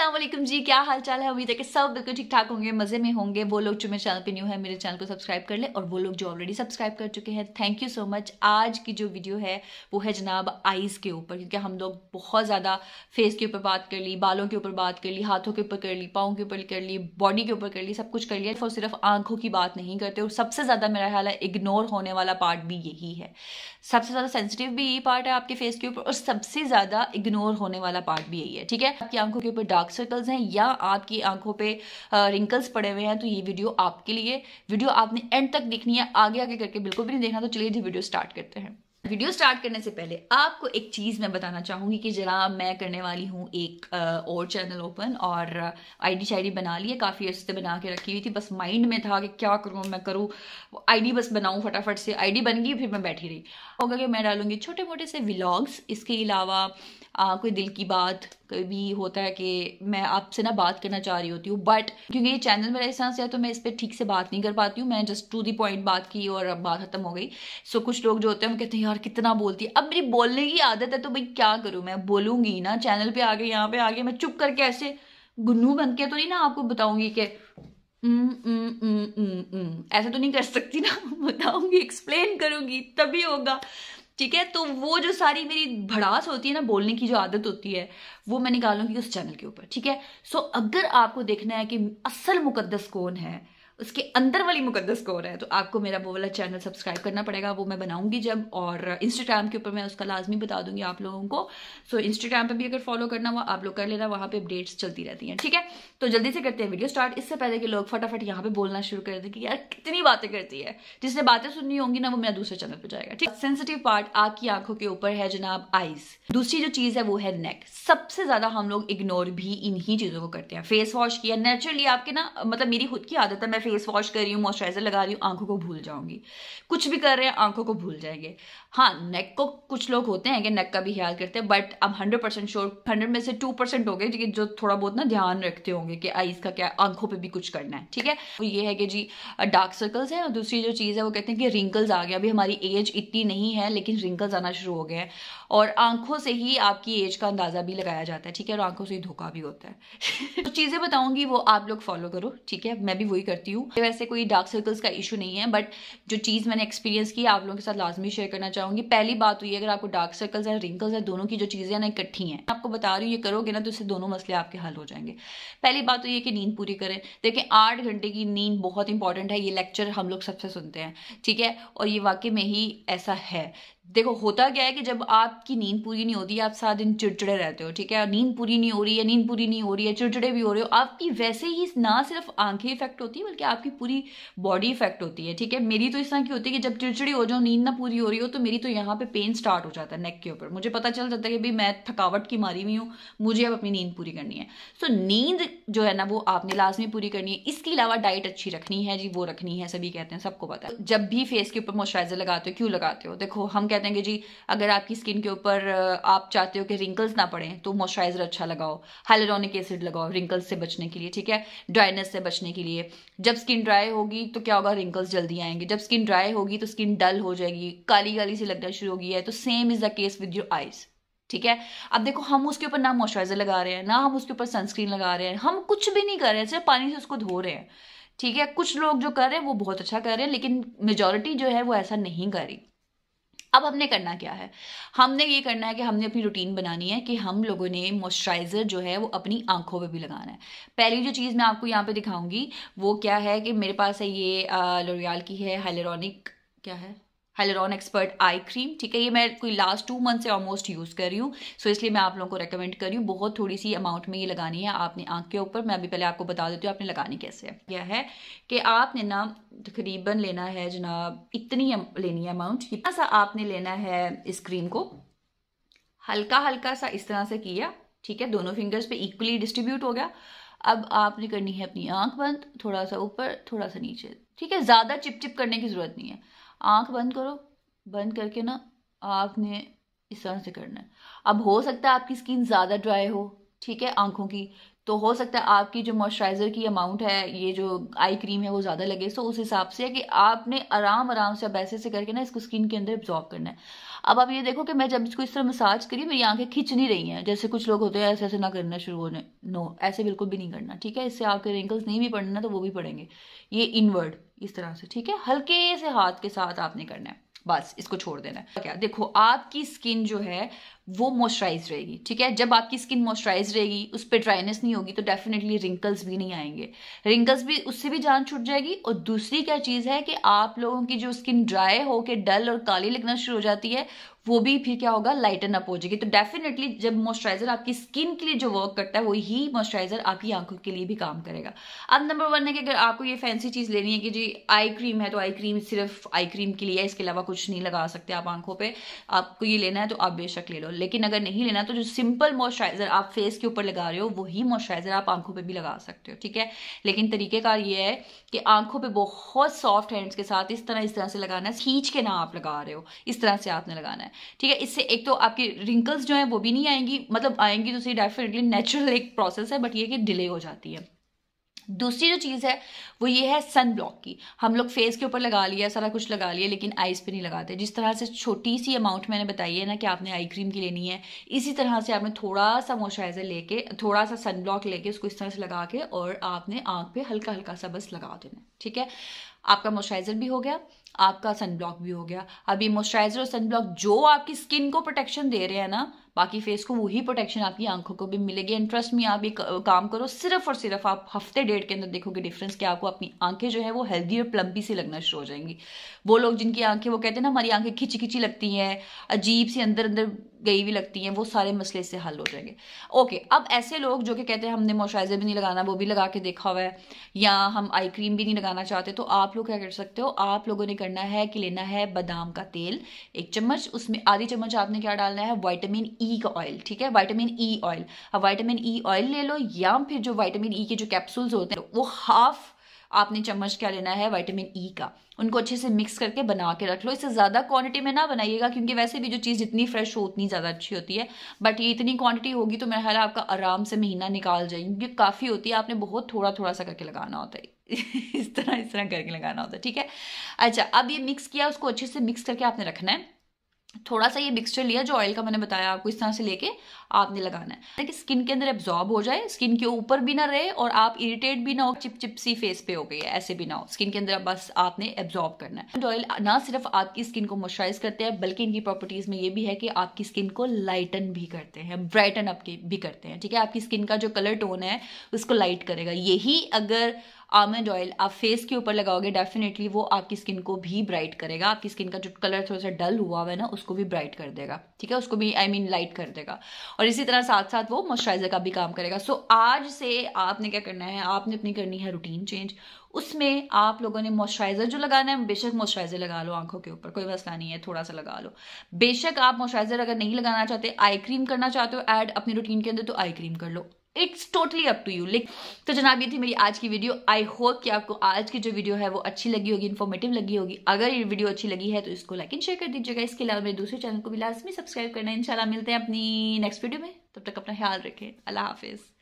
असलम जी क्या हाल चाल है उम्मीद है कि सब बिल्कुल ठीक ठाक होंगे मज़े में होंगे वो लोग जो मेरे चैनल पे न्यू है मेरे चैनल को सब्सक्राइब कर ले और वो लोग जो ऑलरेडी सब्सक्राइब कर चुके हैं थैंक यू सो मच आज की जो वीडियो है वो है जनाब आइज़ के ऊपर क्योंकि हम लोग बहुत ज़्यादा फेस के ऊपर बात कर ली बालों के ऊपर बात कर ली हाथों के ऊपर कर ली पाओं के ऊपर कर ली बॉडी के ऊपर कर ली सब कुछ कर लिया और सिर्फ आंखों की बात नहीं करते और सबसे ज़्यादा मेरा ख्याल है इग्नोर होने वाला पार्ट भी यही है सबसे ज़्यादा सेंसिटिव भी यही पार्ट है आपके फेस के ऊपर और सबसे ज़्यादा इग्नोर होने वाला पार्ट भी यही है ठीक है आपकी आंखों के ऊपर डार्क डार्क सर्कल्स हैं या आपकी आंखों पे रिंकल्स पड़े हुए हैं तो ये वीडियो आपके लिए वीडियो आपने एंड तक देखनी है आगे आगे करके बिल्कुल भी नहीं देखना तो चलिए जी वीडियो स्टार्ट करते हैं वीडियो स्टार्ट करने से पहले आपको एक चीज़ मैं बताना चाहूंगी कि जरा मैं करने वाली हूँ एक और चैनल ओपन और आईडी शायरी बना ली है काफ़ी अर्से बना के रखी हुई थी बस माइंड में था कि क्या करूँ मैं करूँ आईडी बस बनाऊँ फटाफट से आईडी बन गई फिर मैं बैठी रही होगा कि मैं डालूंगी छोटे मोटे से व्लॉग्स इसके अलावा आ, कोई दिल की बात कभी होता है कि मैं आपसे ना बात करना चाह रही होती हूँ बट क्योंकि ये चैनल मेरा इस से है तो मैं इस पर ठीक से बात नहीं कर पाती हूँ मैं जस्ट टू दी पॉइंट बात की और अब बात खत्म हो गई सो so, कुछ लोग जो होते हैं वो कहते हैं यार कितना बोलती है अब मेरी बोलने की आदत है तो भाई क्या करूँ मैं बोलूँगी ना चैनल पर आगे यहाँ पे आगे मैं चुप करके ऐसे गुन्नू बन के तो नहीं ना आपको बताऊँगी कि ऐसा तो नहीं कर सकती ना बताऊंगी एक्सप्लेन करूंगी तभी होगा ठीक है तो वो जो सारी मेरी भड़ास होती है ना बोलने की जो आदत होती है वो मैं निकालूंगी उस चैनल के ऊपर ठीक है सो अगर आपको देखना है कि असल मुकदस कौन है उसके अंदर वाली मुकदस को हो रहा है तो आपको मेरा वो वाला चैनल सब्सक्राइब करना पड़ेगा वो मैं बनाऊंगी जब और इंस्टाग्राम के ऊपर मैं उसका लाजमी बता दूंगी आप लोगों को सो so, इंस्टाग्राम पे भी अगर फॉलो करना हुआ आप लोग कर लेना वहाँ पे अपडेट्स चलती रहती हैं ठीक है तो जल्दी से करते हैं वीडियो स्टार्ट इससे पहले कि लोग फटाफट यहाँ पे बोलना शुरू कर दें कि यार कितनी बातें करती है जिसने बातें सुननी होंगी ना वो मेरा दूसरे चैनल पर जाएगा ठीक सेंसिटिव पार्ट आपकी आंखों के ऊपर है जनाब आइज दूसरी जो चीज़ है वो है नेक सबसे ज़्यादा हम लोग इग्नोर भी इन्हीं चीज़ों को करते हैं फेस वॉश किया नेचुरली आपके ना मतलब मेरी खुद की आदत है मैं फेस वॉश कर रही हूँ मॉइस्चराइजर लगा रही हूँ आंखों को भूल जाऊंगी कुछ भी कर रहे हैं आंखों को भूल जाएंगे हाँ नेक को कुछ लोग होते हैं कि नेक का भी ख्याल करते हैं बट अब हंड्रेड परसेंट श्योर हंड्रेड में से टू परसेंट हो गए जो थोड़ा बहुत ना ध्यान रखते होंगे कि आईज का क्या आंखों पर भी कुछ करना है ठीक है तो ये है कि जी डार्क सर्कल्स है और दूसरी जो चीज़ है वो कहते हैं कि रिंकल्स आ गया अभी हमारी एज इतनी नहीं है लेकिन रिंकल्स आना शुरू हो गए हैं और आंखों से ही आपकी एज का अंदाज़ा भी लगाया जाता है ठीक है और आंखों से ही धोखा भी होता है तो चीज़ें बताऊंगी वो आप लोग फॉलो करो ठीक है मैं भी वही करती हूँ हूँ वैसे कोई डार्क सर्कल्स का इशू नहीं है बट जो चीज़ मैंने एक्सपीरियंस की आप लोगों के साथ लाजमी शेयर करना चाहूंगी पहली बात हुई तो अगर आपको डार्क सर्कल्स है रिंकल्स है दोनों की जो चीज़ें ना इकट्ठी हैं आपको बता रही हूँ ये करोगे ना तो इससे दोनों मसले आपके हल हो जाएंगे पहली बात तो ये कि नींद पूरी करें देखें आठ घंटे की नींद बहुत इंपॉर्टेंट है ये लेक्चर हम लोग सबसे सुनते हैं ठीक है और ये वाकई में ही ऐसा है देखो होता क्या है कि जब आपकी नींद पूरी नहीं होती है आप सारा दिन चिड़चिड़े रहते हो ठीक है नींद पूरी नहीं हो रही है नींद पूरी नहीं हो रही है चिड़चिड़े भी हो रहे हो आपकी वैसे ही ना सिर्फ आंखें इफेक्ट होती है बल्कि आपकी पूरी बॉडी इफेक्ट होती है ठीक है मेरी तो इस तरह की होती है कि जब चिड़चिड़ी हो जाओ नींद ना पूरी हो रही हो तो मेरी तो यहाँ पे पेन स्टार्ट हो जाता है नेक के ऊपर मुझे पता चल जाता है कि भाई मैं थकावट की मारी हुई हूँ मुझे अब अपनी नींद पूरी करनी है सो नींद जो है ना वो आपने लाजमी पूरी करनी है इसके अलावा डाइट अच्छी रखनी है जी वो रखनी है सभी कहते हैं सबको पता है जब भी फेस के ऊपर मॉइस्चराइजर लगाते हो क्यों लगाते हो देखो हम कहते कहते हैं कि जी अगर आपकी स्किन के ऊपर आप चाहते हो कि रिंकल्स ना पड़े तो मॉइस्चराइजर अच्छा लगाओ हाइलोनिक एसिड लगाओ रिंकल्स से बचने के लिए ठीक है ड्राइनेस से बचने के लिए जब स्किन ड्राई होगी तो क्या होगा रिंकल्स जल्दी आएंगे जब स्किन ड्राई होगी तो स्किन डल हो जाएगी काली काली सी लगना शुरू होगी है तो same is the case with your eyes ठीक है अब देखो हम उसके ऊपर ना मॉइस्चराइजर लगा रहे हैं ना हम उसके ऊपर सनस्क्रीन लगा रहे हैं हम कुछ भी नहीं कर रहे हैं सिर्फ पानी से उसको धो रहे हैं ठीक है कुछ लोग जो कर रहे हैं वो बहुत अच्छा कर रहे हैं लेकिन मेजोरिटी जो है वो ऐसा नहीं कर रही अब हमने करना क्या है हमने ये करना है कि हमने अपनी रूटीन बनानी है कि हम लोगों ने मॉइस्चराइज़र जो है वो अपनी आंखों पे भी लगाना है पहली जो चीज़ मैं आपको यहाँ पे दिखाऊंगी वो क्या है कि मेरे पास है ये लोरियाल की है हाइलेरॉनिक क्या है हेलोरॉन एक्सपर्ट आई क्रीम ठीक है ये मैं कोई लास्ट टू मंथ से ऑलमोस्ट यूज़ कर रही हूँ सो so इसलिए मैं आप लोगों को रेकमेंड कर रही हूँ बहुत थोड़ी सी अमाउंट में ये लगानी है आपने आँख के ऊपर मैं अभी पहले आपको बता देती हूँ आपने लगानी कैसे है यह है कि आपने ना तकरीबन लेना है जनाब इतनी लेनी है अमाउंट कितना सा आपने लेना है इस क्रीम को हल्का हल्का सा इस तरह से किया ठीक है दोनों फिंगर्स पे इक्वली डिस्ट्रीब्यूट हो गया अब आपने करनी है अपनी आंख बंद थोड़ा सा ऊपर थोड़ा सा नीचे ठीक है ज़्यादा चिपचिप करने की ज़रूरत नहीं है आंख बंद करो बंद करके ना आपने इस तरह से करना है अब हो सकता है आपकी स्किन ज़्यादा ड्राई हो ठीक है आंखों की तो हो सकता है आपकी जो मॉइस्चराइज़र की अमाउंट है ये जो आई क्रीम है वो ज़्यादा लगे सो उस हिसाब से है कि आपने आराम आराम से अब ऐसे से करके ना इसको स्किन के अंदर एब्जॉर्ब करना है अब आप ये देखो कि मैं जब इसको इस तरह मसाज करी मेरी आंखें खिंच नहीं रही हैं जैसे कुछ लोग होते हैं ऐसे ऐसे ना करना शुरू होने नो ऐसे बिल्कुल भी नहीं करना ठीक है इससे आपके रिंकल्स नहीं भी पड़ने तो वो भी पड़ेंगे ये इनवर्ड इस तरह से ठीक है हल्के से हाथ के साथ आपने करना है बस इसको छोड़ देना है क्या देखो आपकी स्किन जो है वो मॉइस्चराइज रहेगी ठीक है जब आपकी स्किन मॉइस्चराइज रहेगी उस पर ड्राइनेस नहीं होगी तो डेफिनेटली रिंकल्स भी नहीं आएंगे रिंकल्स भी उससे भी जान छूट जाएगी और दूसरी क्या चीज़ है कि आप लोगों की जो स्किन ड्राई होकर डल और काली लगना शुरू हो जाती है वो भी फिर क्या होगा लाइटन अप हो जाएगी तो डेफिनेटली जब मॉइस्चराइजर आपकी स्किन के लिए जो वर्क करता है वही मॉइस्चराइजर आपकी आंखों के लिए भी काम करेगा अब नंबर वन है कि अगर आपको ये फैंसी चीज़ लेनी है कि जी आई क्रीम है तो आई क्रीम सिर्फ आई क्रीम के लिए है इसके अलावा कुछ नहीं लगा सकते आप आंखों पर आपको ये लेना है तो आप बेशक ले लो लेकिन अगर नहीं लेना तो जो सिंपल मॉइस्चराइज़र आप फेस के ऊपर लगा रहे हो वही मॉइस्चराइज़र आप आंखों पे भी लगा सकते हो ठीक है लेकिन तरीकेकार ये है कि आंखों पे बहुत सॉफ्ट हैंड्स के साथ इस तरह इस तरह से लगाना है खींच के ना आप लगा रहे हो इस तरह से आपने लगाना है ठीक है इससे एक तो आपकी रिंकल्स जो है वो भी नहीं आएंगी मतलब आएंगी तो सही डेफिनेटली नेचुरल एक प्रोसेस है बट ये कि डिले हो जाती है दूसरी जो चीज़ है वो ये है सन ब्लॉक की हम लोग फेस के ऊपर लगा लिया सारा कुछ लगा लिया लेकिन आइज़ पे नहीं लगाते जिस तरह से छोटी सी अमाउंट मैंने बताई है ना कि आपने आई क्रीम की लेनी है इसी तरह से आपने थोड़ा सा मॉइस्चराइज़र लेके थोड़ा सा सन ब्लॉक लेके उसको इस तरह से लगा के और आपने आँख पर हल्का हल्का सा बस लगा देना ठीक है आपका मॉइस्चराइज़र भी हो गया आपका सनब्लॉक भी हो गया अब ये मॉइस्चराइजर और सनब्लॉक जो आपकी स्किन को प्रोटेक्शन दे रहे हैं ना बाकी फेस को वही प्रोटेक्शन आपकी आंखों को भी मिलेगी एंड ट्रस्ट में आप ये काम करो सिर्फ और सिर्फ आप हफ्ते डेढ़ के अंदर देखोगे डिफरेंस कि आपको अपनी आंखें जो है वो हेल्दी और प्लम्पी सी लगना शुरू हो जाएंगी वो लोग जिनकी आंखें वो कहते हैं ना हमारी आंखें खिंची खिंची लगती हैं अजीब सी अंदर अंदर गई हुई लगती हैं वो सारे मसले से हल हो जाएंगे ओके अब ऐसे लोग जो कि कहते हैं हमने मॉइस्चराइजर भी नहीं लगाना वो भी लगा के देखा हुआ है या हम आई क्रीम भी नहीं लगाना चाहते तो आप लोग क्या कर सकते हो आप लोगों ने करना है कि लेना है बादाम का तेल एक चम्मच उसमें आधी चम्मच आपने क्या डालना है वाइटामिन ई e का ऑयल ठीक है वाइटामिन ई ऑयल अब वाइटामिन ई ऑयल ले लो या फिर जो वाइटामिन ई e के जो कैप्सूल्स होते हैं वो हाफ आपने चम्मच क्या लेना है वाइटामिन ई e का उनको अच्छे से मिक्स करके बना के रख लो इससे ज़्यादा क्वांटिटी में ना बनाइएगा क्योंकि वैसे भी जो चीज़ जितनी फ्रेश हो उतनी ज़्यादा अच्छी होती है बट ये इतनी क्वांटिटी होगी तो मेरा ख्याल आपका आराम से महीना निकाल जाएगी क्योंकि काफ़ी होती है आपने बहुत थोड़ा थोड़ा सा करके लगाना होता है इस तरह इस तरह करके लगाना होता है ठीक है अच्छा अब ये मिक्स किया उसको अच्छे से मिक्स करके आपने रखना है थोड़ा सा ये मिक्सचर लिया जो ऑयल का मैंने बताया आपको इस तरह से लेके आपने लगाना है ताकि स्किन के अंदर एब्जॉर्ब हो जाए स्किन के ऊपर भी ना रहे और आप इरिटेट भी ना हो चिप चिप सी फेस पे हो गई है ऐसे भी ना हो स्किन के अंदर बस आपने एब्जॉर्ब करना है ऑयल ना सिर्फ आपकी स्किन को मॉइस्चराइज करते हैं बल्कि इनकी प्रॉपर्टीज में ये भी है कि आपकी स्किन को लाइटन भी करते हैं ब्राइटन अप भी करते हैं ठीक है आपकी स्किन का जो कलर टोन है उसको लाइट करेगा यही अगर आमंड ऑयल आप फेस के ऊपर लगाओगे डेफिनेटली वो आपकी स्किन को भी ब्राइट करेगा आपकी स्किन का जो कलर थोड़ा सा डल हुआ हुआ है ना उसको भी ब्राइट कर देगा ठीक है उसको भी आई मीन लाइट कर देगा और इसी तरह साथ साथ वो मॉइस्चराइजर का भी काम करेगा सो so, आज से आपने क्या करना है आपने अपनी करनी है रूटीन चेंज उसमें आप लोगों ने मॉइस्चराइजर जो लगाना है बेशक मॉइस्चराइजर लगा लो आंखों के ऊपर कोई मसला नहीं है थोड़ा सा लगा लो बेशक आप मॉइस्चराइजर अगर नहीं लगाना चाहते आई क्रीम करना चाहते हो ऐड अपनी रूटीन के अंदर तो आई क्रीम कर लो it's totally up to you like तो जनाब ये थी मेरी आज की वीडियो आई होप कि आपको आज की जो वीडियो है वो अच्छी लगी होगी इन्फॉर्मेटिव लगी होगी अगर ये वीडियो अच्छी लगी है तो इसको लाइक एंड शेयर कर दीजिएगा इसके अलावा मेरे दूसरे चैनल को भी लाजमी सब्सक्राइब करना इंशाल्लाह मिलते हैं अपनी नेक्स्ट वीडियो में तब तक अपना ख्याल रखें अल्लाह हाफिज़